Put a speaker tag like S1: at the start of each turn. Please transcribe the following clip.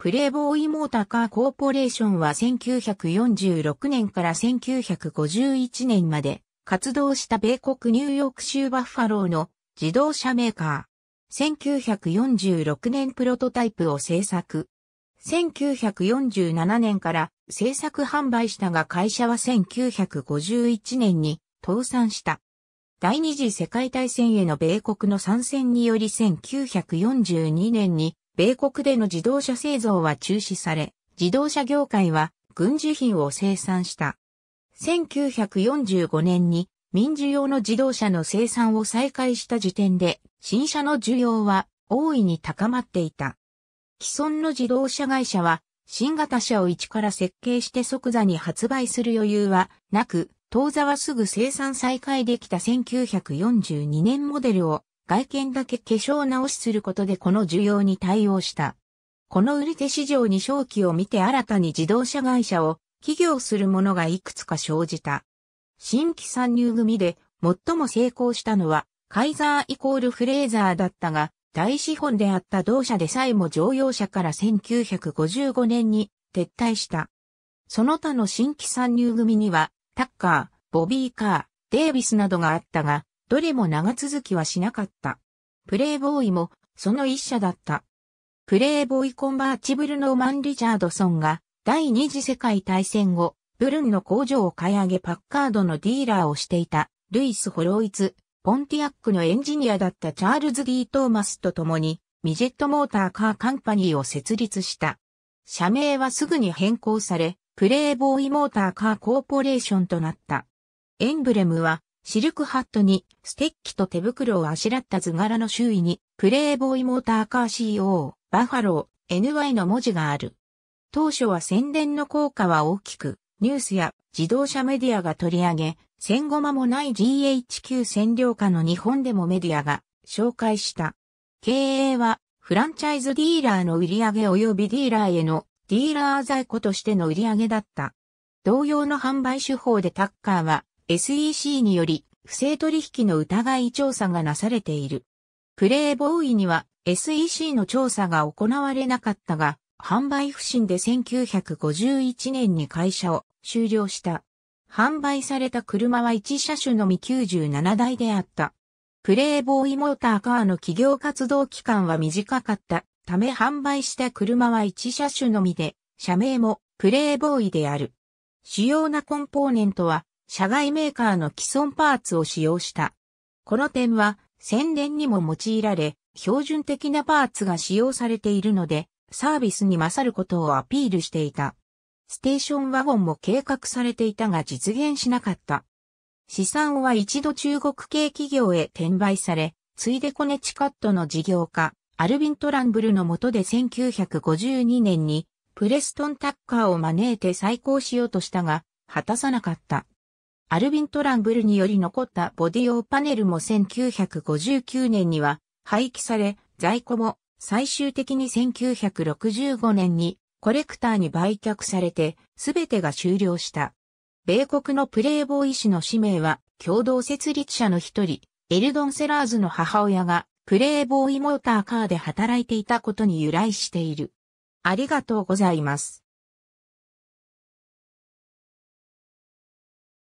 S1: プレイボーイモーターカーコーポレーションは1946年から1951年まで活動した米国ニューヨーク州バッファローの自動車メーカー。1946年プロトタイプを製作。1947年から製作販売したが会社は1951年に倒産した。第二次世界大戦への米国の参戦により1942年に米国での自動車製造は中止され、自動車業界は軍需品を生産した。1945年に民需用の自動車の生産を再開した時点で、新車の需要は大いに高まっていた。既存の自動車会社は、新型車を一から設計して即座に発売する余裕はなく、当座はすぐ生産再開できた1942年モデルを外見だけ化粧直しすることでこの需要に対応した。この売り手市場に正気を見て新たに自動車会社を起業する者がいくつか生じた。新規参入組で最も成功したのはカイザーイコールフレーザーだったが、大資本であった同社でさえも乗用車から1955年に撤退した。その他の新規参入組には、タッカー、ボビーカー、デイビスなどがあったが、どれも長続きはしなかった。プレイボーイも、その一社だった。プレイボーイコンバーチブルノーマン・リチャードソンが、第二次世界大戦後、ブルンの工場を買い上げパッカードのディーラーをしていた、ルイス・ホロイツ、ポンティアックのエンジニアだったチャールズ・ディー・トーマスと共に、ミジェットモーターカーカンパニーを設立した。社名はすぐに変更され、プレイボーイモーターカーコーポレーションとなった。エンブレムはシルクハットに、ステッキと手袋をあしらった図柄の周囲に、プレイボーイモーターカー CO、バファロー、NY の文字がある。当初は宣伝の効果は大きく、ニュースや自動車メディアが取り上げ、戦後間もない GHQ 占領下の日本でもメディアが紹介した。経営はフランチャイズディーラーの売り上げ及びディーラーへのディーラー在庫としての売り上げだった。同様の販売手法でタッカーは SEC により不正取引の疑い調査がなされている。プレイボーイには SEC の調査が行われなかったが、販売不振で1951年に会社を終了した。販売された車は1車種のみ97台であった。プレイボーイモーターカーの企業活動期間は短かったため販売した車は1車種のみで、社名もプレイボーイである。主要なコンポーネントは社外メーカーの既存パーツを使用した。この点は宣伝にも用いられ、標準的なパーツが使用されているので、サービスに勝ることをアピールしていた。ステーションワゴンも計画されていたが実現しなかった。資産は一度中国系企業へ転売され、ついでコネチカットの事業家、アルビン・トランブルの下で1952年に、プレストン・タッカーを招いて再興しようとしたが、果たさなかった。アルビン・トランブルにより残ったボディ用パネルも1959年には廃棄され、在庫も最終的に1965年にコレクターに売却されて、すべてが終了した。米国のプレイボーイ氏の氏名は共同設立者の一人、エルドン・セラーズの母親がプレイボーイモーターカーで働いていたことに由来している。ありがとうございます。